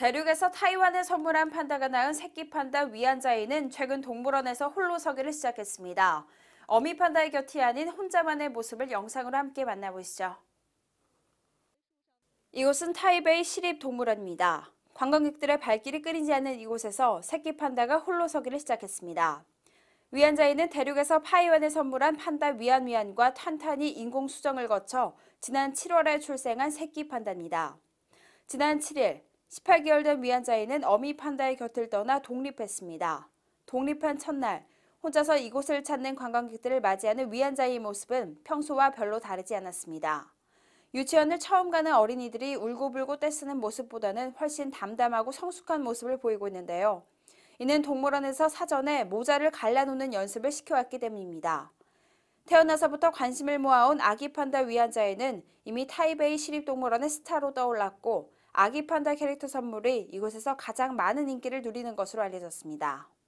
대륙에서 타이완에 선물한 판다가 낳은 새끼 판다 위안자이는 최근 동물원에서 홀로 서기를 시작했습니다. 어미 판다의 곁이 아닌 혼자만의 모습을 영상으로 함께 만나보시죠. 이곳은 타이베이 시립동물원입니다. 관광객들의 발길이 끊이지 않는 이곳에서 새끼 판다가 홀로 서기를 시작했습니다. 위안자인는 대륙에서 파이완에 선물한 판다 위안위안과 탄탄이 인공수정을 거쳐 지난 7월에 출생한 새끼 판다입니다. 지난 7일 18개월 된위안자인는 어미 판다의 곁을 떠나 독립했습니다. 독립한 첫날 혼자서 이곳을 찾는 관광객들을 맞이하는 위안자의 모습은 평소와 별로 다르지 않았습니다. 유치원을 처음 가는 어린이들이 울고불고 떼쓰는 모습보다는 훨씬 담담하고 성숙한 모습을 보이고 있는데요. 이는 동물원에서 사전에 모자를 갈라놓는 연습을 시켜왔기 때문입니다. 태어나서부터 관심을 모아온 아기 판다 위안자에는 이미 타이베이 시립동물원의 스타로 떠올랐고 아기 판다 캐릭터 선물이 이곳에서 가장 많은 인기를 누리는 것으로 알려졌습니다.